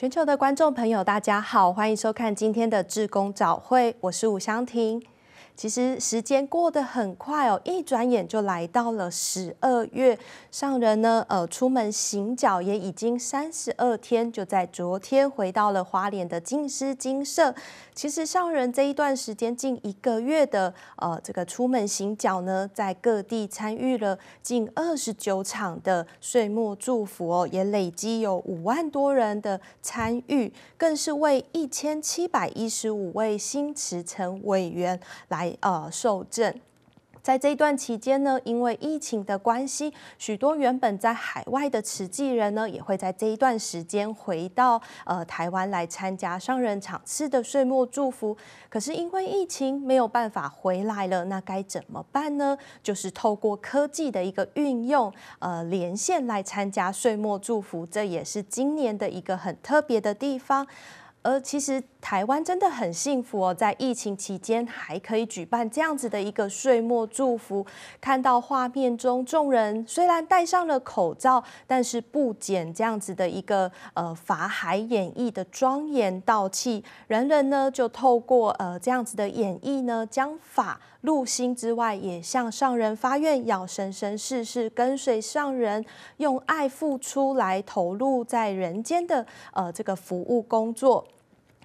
全球的观众朋友，大家好，欢迎收看今天的《志工早会》，我是吴香婷。其实时间过得很快哦，一转眼就来到了十二月。上人呢，呃，出门行脚也已经三十二天，就在昨天回到了花莲的金狮金舍。其实上人这一段时间近一个月的，呃，这个出门行脚呢，在各地参与了近二十九场的岁末祝福哦，也累积有五万多人的参与，更是为一千七百一十五位新慈城委员来。呃，受证，在这一段期间呢，因为疫情的关系，许多原本在海外的持济人呢，也会在这一段时间回到呃台湾来参加商人场次的岁末祝福。可是因为疫情没有办法回来了，那该怎么办呢？就是透过科技的一个运用，呃，连线来参加岁末祝福，这也是今年的一个很特别的地方。而其实。台湾真的很幸福哦，在疫情期间还可以举办这样子的一个岁末祝福。看到画面中众人虽然戴上了口罩，但是不减这样子的一个呃法海演绎的庄严道气。人人呢就透过呃这样子的演绎呢，将法入心之外，也向上人发愿，要生生世世跟随上人用爱付出来投入在人间的呃这个服务工作。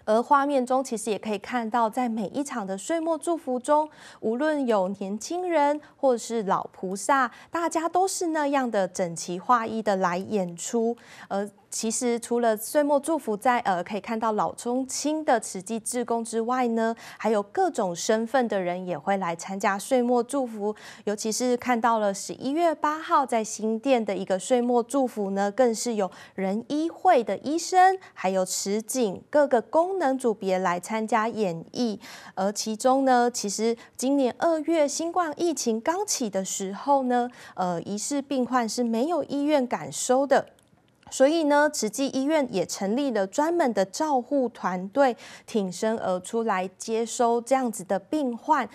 而画面中其实也可以看到，在每一场的岁末祝福中，无论有年轻人或者是老菩萨，大家都是那样的整齐划一的来演出，而。其实除了岁末祝福在呃可以看到老中青的慈济志工之外呢，还有各种身份的人也会来参加岁末祝福。尤其是看到了十一月八号在新店的一个岁末祝福呢，更是有仁医会的医生，还有慈景各个功能组别来参加演绎。而其中呢，其实今年二月新冠疫情刚起的时候呢，呃，疑似病患是没有医院敢收的。所以呢，慈济医院也成立了专门的照护团队，挺身而出来接收这样子的病患。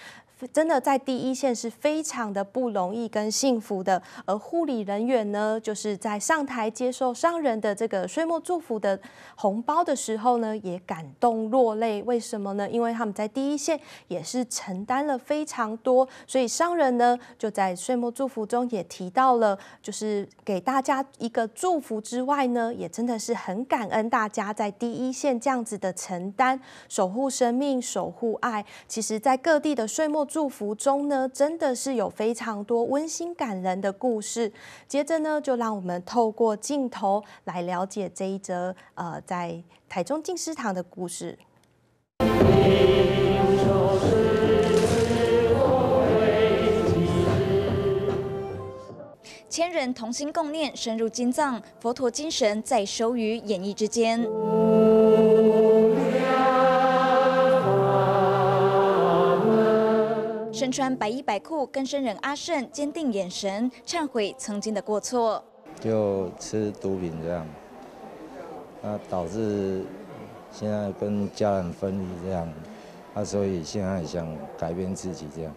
真的在第一线是非常的不容易跟幸福的，而护理人员呢，就是在上台接受商人的这个岁末祝福的红包的时候呢，也感动落泪。为什么呢？因为他们在第一线也是承担了非常多，所以商人呢就在岁末祝福中也提到了，就是给大家一个祝福之外呢，也真的是很感恩大家在第一线这样子的承担，守护生命，守护爱。其实，在各地的岁末。祝福中呢，真的是有非常多温馨感人的故事。接着呢，就让我们透过镜头来了解这一则呃，在台中敬思堂的故事。千人同心共念，深入经藏，佛陀精神在收于演绎之间。身穿白衣白裤，跟生人阿胜坚定眼神，忏悔曾经的过错。就吃毒品这样，那导致现在跟家人分离这样，那所以现在想改变自己这样。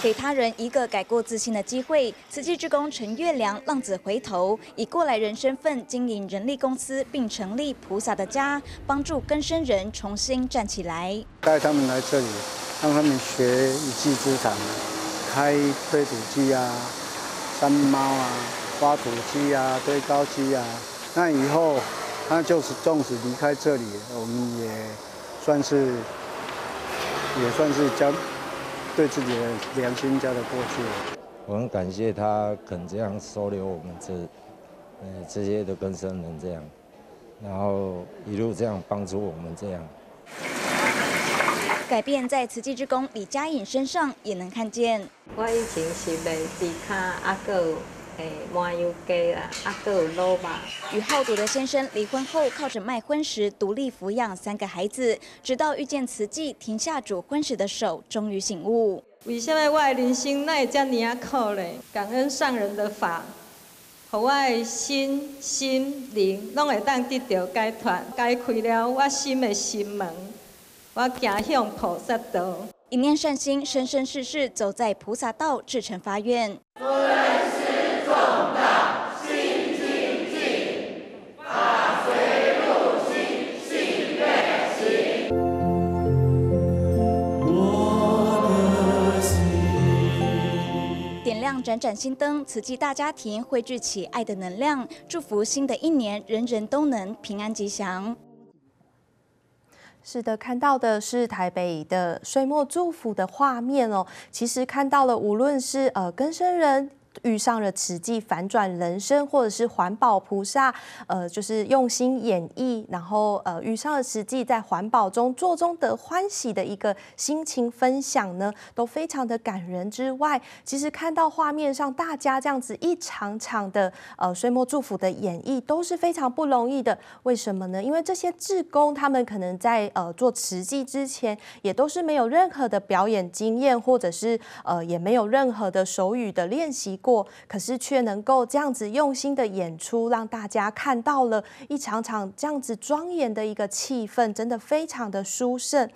给他人一个改过自新的机会。慈济之工陈月良浪子回头，以过来人身份经营人力公司，并成立菩萨的家，帮助更生人重新站起来。带他们来这里，让他们学一技之长，开推土机啊，山猫啊，挖土机啊，堆高机啊。那以后他就是纵使离开这里，我们也算是也算是将。对自己的良心交的过去，我很感谢他肯这样收留我们这，呃这些的根生人这样，然后一路这样帮助我们这样。改变在慈济之工李佳颖身上也能看见。我以前是卖猪脚，阿狗。」诶，麻油鸡啦，啊，有与好赌的先生离婚后，靠着卖婚饰独立抚养三个孩子，直到遇见慈济，停下煮婚饰的手，终于醒悟。为什么我的人生那也将尼要靠嘞，感恩上人的法，和我的心心灵，拢会当得到解脱，解开了我心的心门，我行向菩萨道。一念善心，生生世世走在菩萨道，至诚发愿。盏盏心灯，慈济大家庭汇聚起爱的能量，祝福新的一年，人人都能平安吉祥。是的，看到的是台北的岁末祝福的画面哦。其实看到了，无论是呃更生人。遇上了慈济反转人生，或者是环保菩萨，呃，就是用心演绎，然后呃，遇上了慈济在环保中做中得欢喜的一个心情分享呢，都非常的感人。之外，其实看到画面上大家这样子一场场的呃岁末祝福的演绎都是非常不容易的。为什么呢？因为这些志工他们可能在呃做慈济之前，也都是没有任何的表演经验，或者是呃也没有任何的手语的练习。过，可是却能够这样子用心的演出，让大家看到了一场场这样子庄严的一个气氛，真的非常的殊胜。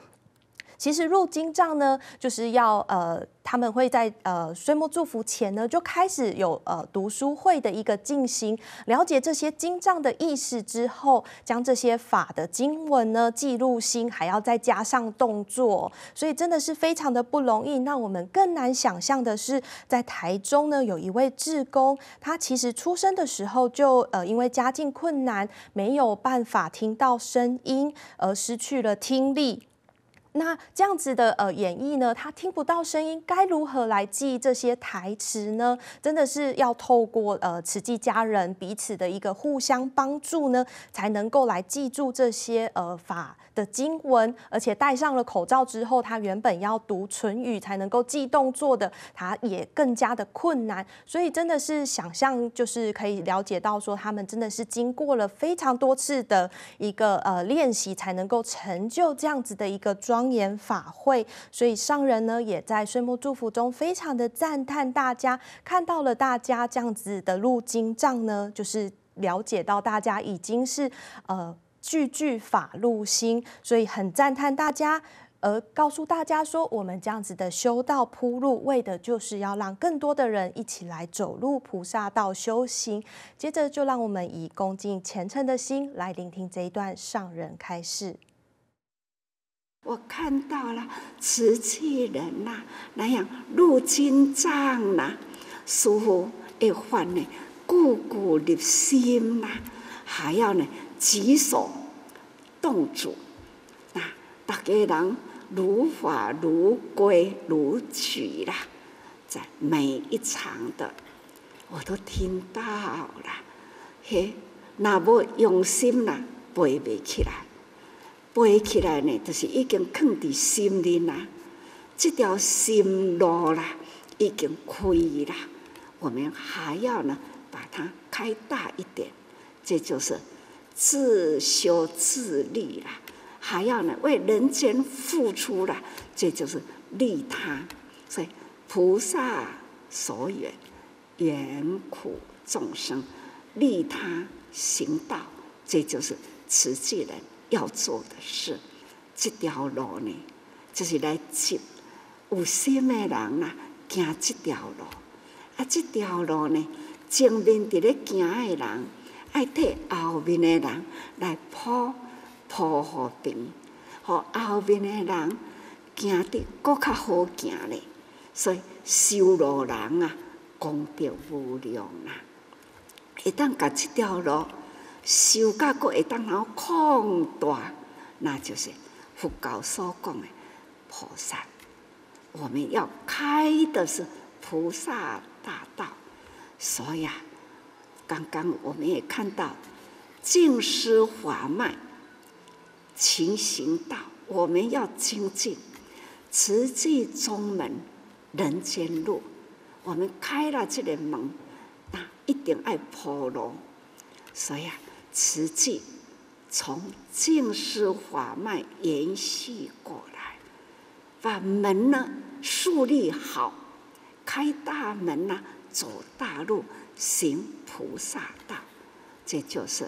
其实入经藏呢，就是要呃，他们会在呃岁末祝福前呢，就开始有呃读书会的一个进行，了解这些经藏的意思之后，将这些法的经文呢记录心，还要再加上动作，所以真的是非常的不容易。那我们更难想象的是，在台中呢，有一位智工，他其实出生的时候就呃因为家境困难，没有办法听到声音而失去了听力。那这样子的呃演绎呢，他听不到声音，该如何来记这些台词呢？真的是要透过呃，慈济家人彼此的一个互相帮助呢，才能够来记住这些呃法的经文。而且戴上了口罩之后，他原本要读唇语才能够记动作的，他也更加的困难。所以真的是想象，就是可以了解到说，他们真的是经过了非常多次的一个呃练习，才能够成就这样子的一个装。庄严法会，所以上人呢也在岁末祝福中非常的赞叹大家看到了大家这样子的路经障呢，就是了解到大家已经是呃句句法路心，所以很赞叹大家，而告诉大家说我们这样子的修道铺路，为的就是要让更多的人一起来走路菩萨道修行。接着就让我们以恭敬虔诚的心来聆听这一段上人开示。我看到了瓷器人呐，那样入金帐呐，似乎也很呢，故古立心呐，还要呢举手动足，那大家人如法如规如矩啦，在每一场的我都听到了，嘿，那不用心呐背不起来。背起来呢，就是已经藏在心里啦。这条心路啦，已经开啦。我们还要呢把它开大一点。这就是自修自立啦，还要呢为人间付出啦。这就是利他，所以菩萨所愿，缘苦众生，利他行道，这就是慈济人。要做的事，这条路呢，就是来接有心的人啊，行这条路。啊，这条路呢，前面咧行的人，要替后面的人来铺铺好路，互后面的人行得搁较好行咧。所以修路人啊，功德无量啊！一旦甲这条路。修甲骨会当然后扩大，那就是佛教所讲的菩萨。我们要开的是菩萨大道，所以啊，刚刚我们也看到净师法脉勤行道，我们要精进持记中门人间路。我们开了这个门，那一定爱破罗。所以啊。瓷际从净释法脉延续过来，把门呢树立好，开大门呢，走大路，行菩萨道，这就是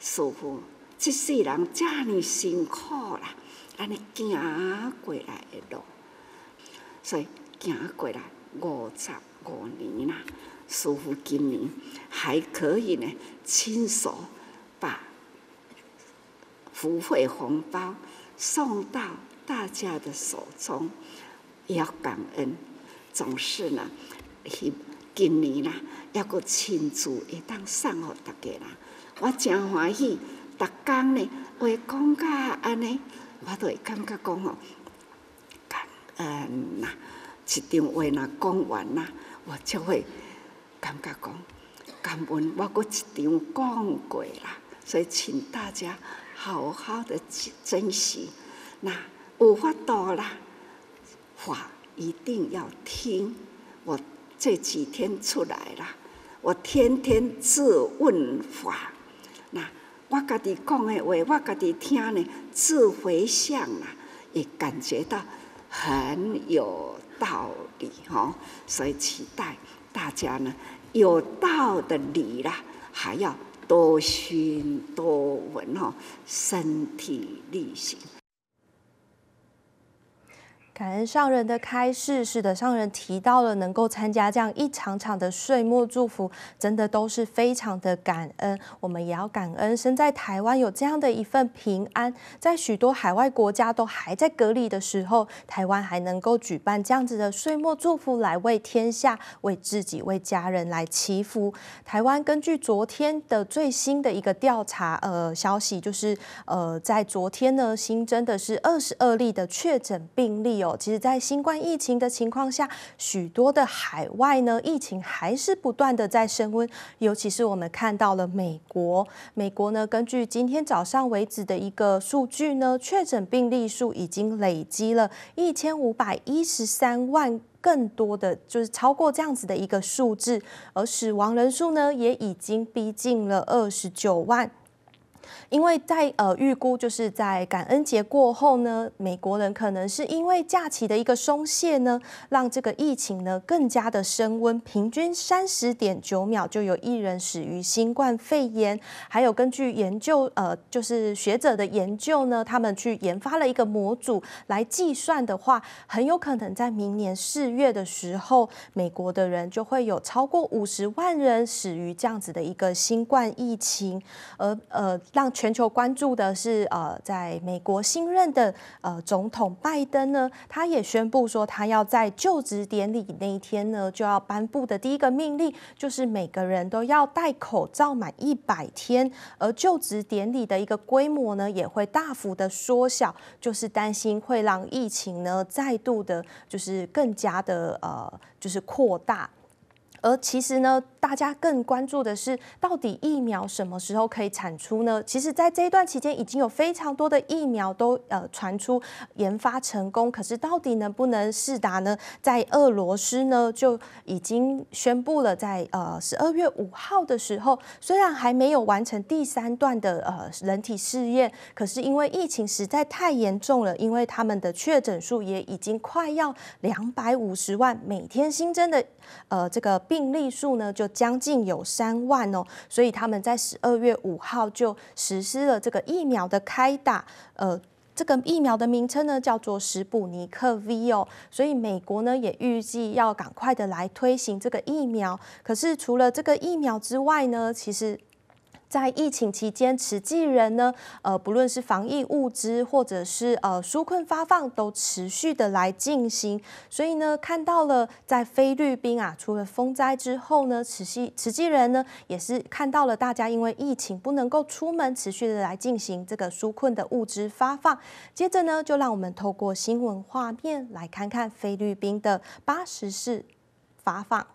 师傅。这世人这么辛苦啦，安尼行过来的路，所以行过来五十五年啦。师傅今年还可以呢，亲手。把福惠红包送到大家的手中，也要感恩。总是呢，今年啦，要过庆祝，也当送给大家啦。我真欢喜，逐工呢会讲甲安尼，我都会感觉讲吼，感恩呐。一电话呐讲完呐，我就会感觉讲感恩，我搁一讲过啦。所以，请大家好好的珍惜。那五法度啦，法一定要听。我这几天出来了，我天天自问法。那我家己讲的话，我家己听呢，自回向啊，也感觉到很有道理哦。所以，期待大家呢，有道的理啦，还要。多心多闻哦，身体力行。感恩上人的开示，使得上人提到了能够参加这样一场场的岁末祝福，真的都是非常的感恩。我们也要感恩，身在台湾有这样的一份平安，在许多海外国家都还在隔离的时候，台湾还能够举办这样子的岁末祝福，来为天下、为自己、为家人来祈福。台湾根据昨天的最新的一个调查，呃，消息就是，呃，在昨天呢，新增的是二十二例的确诊病例哦。其实，在新冠疫情的情况下，许多的海外呢疫情还是不断的在升温。尤其是我们看到了美国，美国呢根据今天早上为止的一个数据呢，确诊病例数已经累积了一千五百一十三万，更多的就是超过这样子的一个数字，而死亡人数呢也已经逼近了二十九万。因为在呃预估就是在感恩节过后呢，美国人可能是因为假期的一个松懈呢，让这个疫情呢更加的升温。平均三十点九秒就有一人死于新冠肺炎。还有根据研究，呃，就是学者的研究呢，他们去研发了一个模组来计算的话，很有可能在明年四月的时候，美国的人就会有超过五十万人死于这样子的一个新冠疫情。而呃。让全球关注的是，呃，在美国新任的呃总统拜登呢，他也宣布说，他要在就职典礼那一天呢，就要颁布的第一个命令就是每个人都要戴口罩满一百天，而就职典礼的一个规模呢，也会大幅的缩小，就是担心会让疫情呢再度的，就是更加的呃，就是扩大，而其实呢。大家更关注的是，到底疫苗什么时候可以产出呢？其实，在这一段期间，已经有非常多的疫苗都呃传出研发成功，可是到底能不能试达呢？在俄罗斯呢，就已经宣布了，在呃十二月五号的时候，虽然还没有完成第三段的呃人体试验，可是因为疫情实在太严重了，因为他们的确诊数也已经快要两百五十万，每天新增的呃这个病例数呢就。将近有三万哦，所以他们在十二月五号就实施了这个疫苗的开打，呃，这个疫苗的名称呢叫做史普尼克 V 哦，所以美国呢也预计要赶快的来推行这个疫苗，可是除了这个疫苗之外呢，其实。在疫情期间，慈济人呢，呃，不论是防疫物资，或者是呃纾困发放，都持续的来进行。所以呢，看到了在菲律宾啊，除了风灾之后呢，慈济慈济人呢，也是看到了大家因为疫情不能够出门，持续的来进行这个纾困的物资发放。接着呢，就让我们透过新闻画面来看看菲律宾的八十事发放。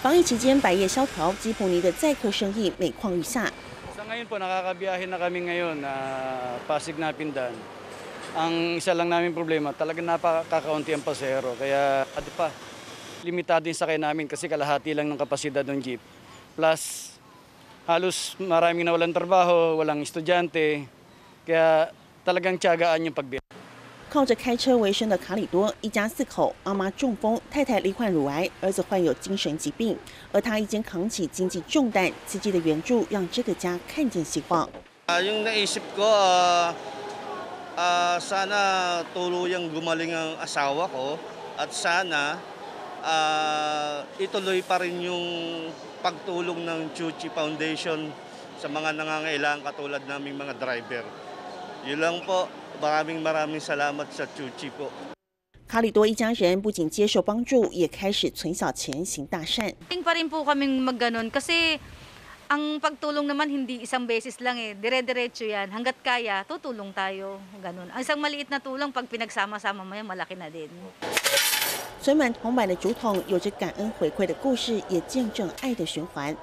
防疫期间百业萧条，吉普尼的载客生意每况愈下。Sa ngayon po nakakabiyahe na kami ngayon na ah, Pasig na Pindan. Ang isa lang namin problema, talaga napakakaunti ang pasahero. Kaya ano pa, limitado yung sakay namin kasi kalahati lang ng kapasidad ng jeep. Plus, halos maraming walang trabaho, walang estudyante. Kaya talagang tiyagaan yung pagbiyahe. 靠着开车为生的卡里多一家四口，妈妈中风，太太罹患乳癌，儿子患有精神疾病，而他一肩扛起经济重担。司机的援助让这个家看见希望。啊，因为是个啊，啊，sana toluyang gumaling ang asawa ko at sana ah ituloy pa rin yung pagtulong ng Church Foundation sa mga nagangailang katulad namin mga driver. yulang po. maraming 卡里多一家人不仅接受帮助，也开始存小钱行大善。ing parin po kami magganon kasi ang pagtulong naman hindi isang basis lang eh dire direc yon hangat kaya tutulong tayo ganon. Ang isang malit na tulong pag pinagsama-sama may malaking naden. 存满铜板的竹筒，有着感恩回馈的故事，也见证爱的循环。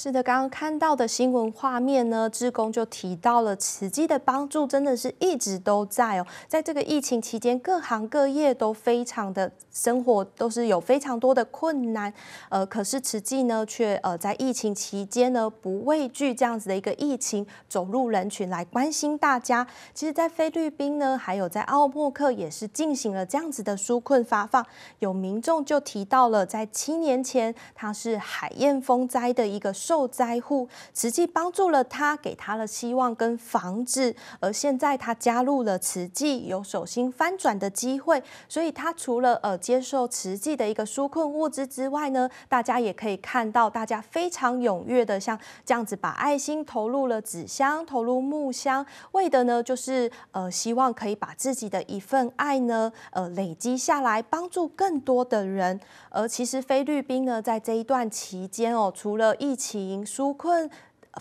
是的，刚刚看到的新闻画面呢，志工就提到了慈济的帮助，真的是一直都在哦。在这个疫情期间，各行各业都非常的生活都是有非常多的困难，呃，可是慈济呢，却呃在疫情期间呢，不畏惧这样子的一个疫情，走入人群来关心大家。其实，在菲律宾呢，还有在奥莫克也是进行了这样子的纾困发放，有民众就提到了，在七年前，它是海燕风灾的一个。受灾户慈济帮助了他，给他了希望跟房子，而现在他加入了慈济，有手心翻转的机会，所以他除了呃接受慈济的一个纾困物资之外呢，大家也可以看到大家非常踊跃的像这样子把爱心投入了纸箱、投入木箱，为的呢就是呃希望可以把自己的一份爱呢呃累积下来，帮助更多的人。而其实菲律宾呢在这一段期间哦，除了疫情。纾困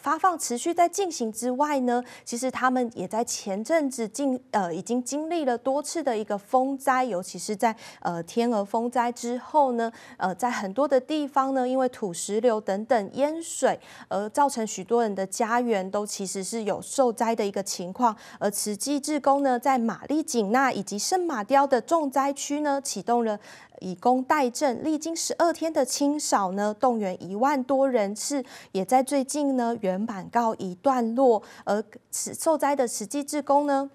发放持续在进行之外呢，其实他们也在前阵子经呃已经经历了多次的一个风灾，尤其是在呃天鹅风灾之后呢，呃在很多的地方呢，因为土石流等等淹水，而造成许多人的家园都其实是有受灾的一个情况。而慈济志工呢，在玛丽景纳以及圣马雕的重灾区呢，启动了。以工代赈，历经十二天的清扫呢，动员一万多人次，也在最近呢圆满告一段落。而此受灾的实际职工呢？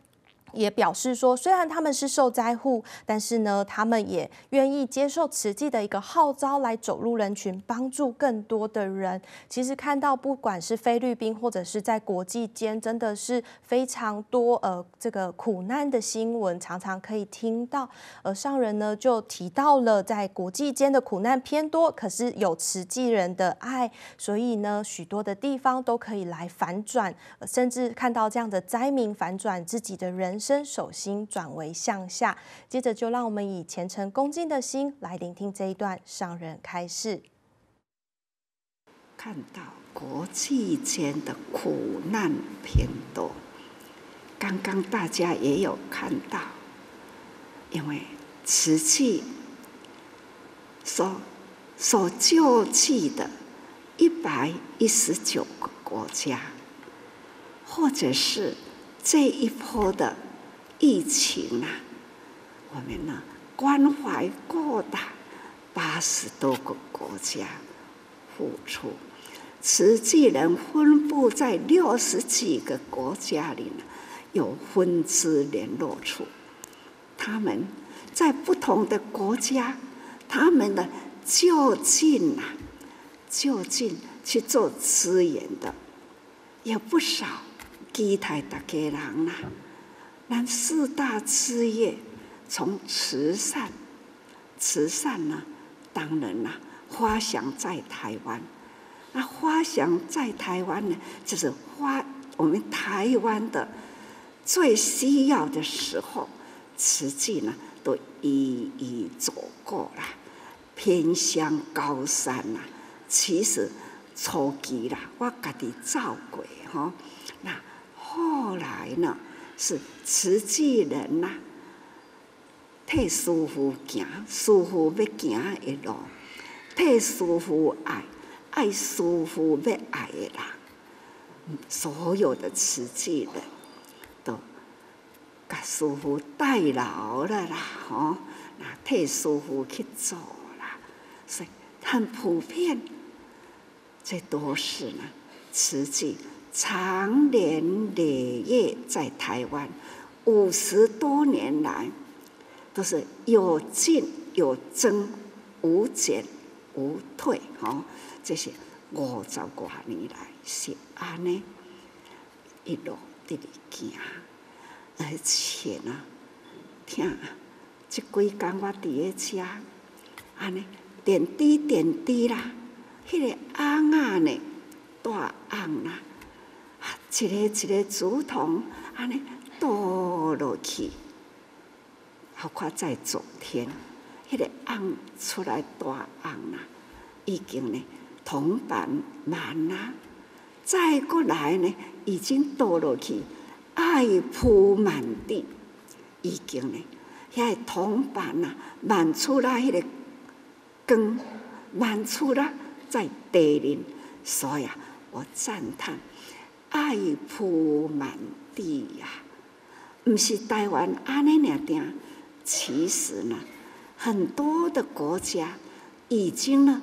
也表示说，虽然他们是受灾户，但是呢，他们也愿意接受慈济的一个号召来走入人群，帮助更多的人。其实看到不管是菲律宾或者是在国际间，真的是非常多呃这个苦难的新闻，常常可以听到。而上人呢就提到了，在国际间的苦难偏多，可是有慈济人的爱，所以呢，许多的地方都可以来反转，甚至看到这样的灾民反转自己的人。伸手心转为向下，接着就让我们以虔诚恭敬的心来聆听这一段上人开示。看到国际间的苦难偏多，刚刚大家也有看到，因为瓷器所所救济的一百一十九个国家，或者是这一波的。疫情啊，我们呢关怀过的八十多个国家，付出。慈济人分布在六十几个国家里呢，有分支联络处，他们在不同的国家，他们呢就近呐，就近去做支援的，有不少基台的给人啊。那四大事业，从慈善，慈善呢，当然啦，花祥在台湾，那花祥在台湾呢，就是花我们台湾的最需要的时候，实际呢都一一走过了。偏乡高山呐，其实初期啦，我家己走过哈，那后来呢？是瓷器人呐，太舒服行，舒服要行一路；太舒服爱，爱舒服要爱的人，所有的瓷器人，都甲舒服带劳了啦，吼，太舒服去做啦，所以很普遍，这都是呢瓷器。长年累月在台湾，五十多年来都是有进有增，无减无退。吼，这些五、十、多年来是安尼一路咧行。而且呢，听，这几工我伫咧家，安尼点滴点滴啦，迄个鸭鸭呢大红啦。一个一个竹筒，安尼倒落去，何况在昨天，迄个翁出来大翁啦，已经呢铜板满啦，再过来呢已经倒落去，爱铺满地，已经呢遐铜板呐满出来，迄个根满出来在地里，所以啊，我赞叹。爱铺满地呀！不是台湾阿那那点，其实呢，很多的国家已经呢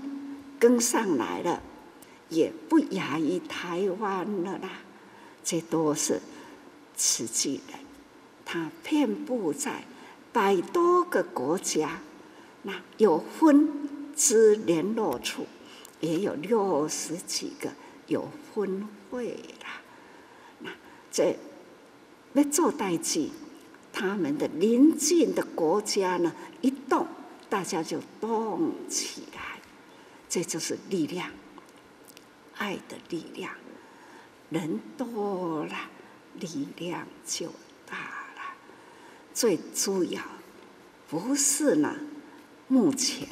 跟上来了，也不亚于台湾了啦。这都是实际人，他遍布在百多个国家，那有分支联络处，也有六十几个有分会。这要做代志，他们的邻近的国家呢一动，大家就动起来，这就是力量，爱的力量。人多了，力量就大了。最主要不是呢，目前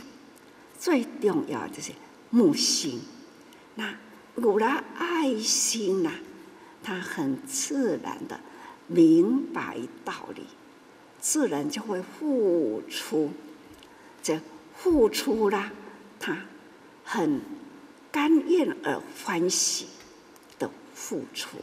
最重要的就是木星。那有了爱心呐。他很自然的明白道理，自然就会付出，这付出啦，他很甘愿而欢喜的付出。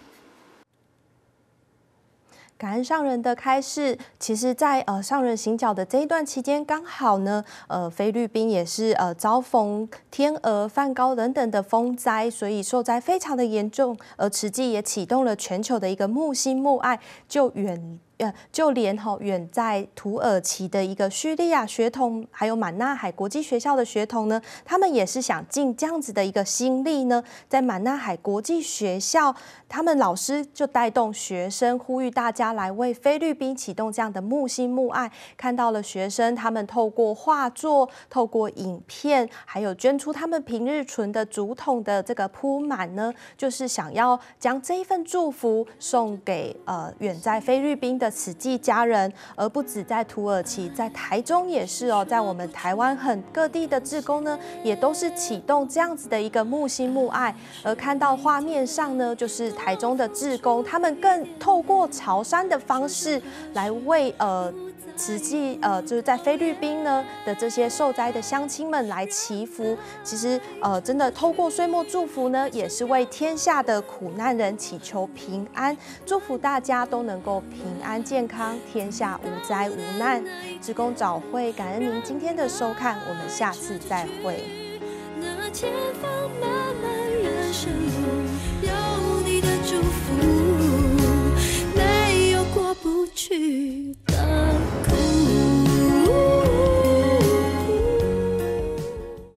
感恩上人的开示，其实，在呃上人行脚的这一段期间，刚好呢，呃，菲律宾也是呃遭逢天鹅、梵高等等的风灾，所以受灾非常的严重。而慈济也启动了全球的一个木心木爱救援。呃，就连哈远在土耳其的一个叙利亚学童，还有满纳海国际学校的学童呢，他们也是想尽这样子的一个心力呢，在满纳海国际学校，他们老师就带动学生呼吁大家来为菲律宾启动这样的木心木爱。看到了学生他们透过画作、透过影片，还有捐出他们平日存的竹筒的这个铺满呢，就是想要将这一份祝福送给呃远在菲律宾的。的慈济家人，而不止在土耳其，在台中也是哦，在我们台湾很各地的志工呢，也都是启动这样子的一个木心木爱，而看到画面上呢，就是台中的志工，他们更透过朝山的方式来为呃。实际，呃，就是在菲律宾呢的这些受灾的乡亲们来祈福。其实，呃，真的透过岁末祝福呢，也是为天下的苦难人祈求平安，祝福大家都能够平安健康，天下无灾无难。职工早会，感恩您今天的收看，我们下次再会。不去的苦。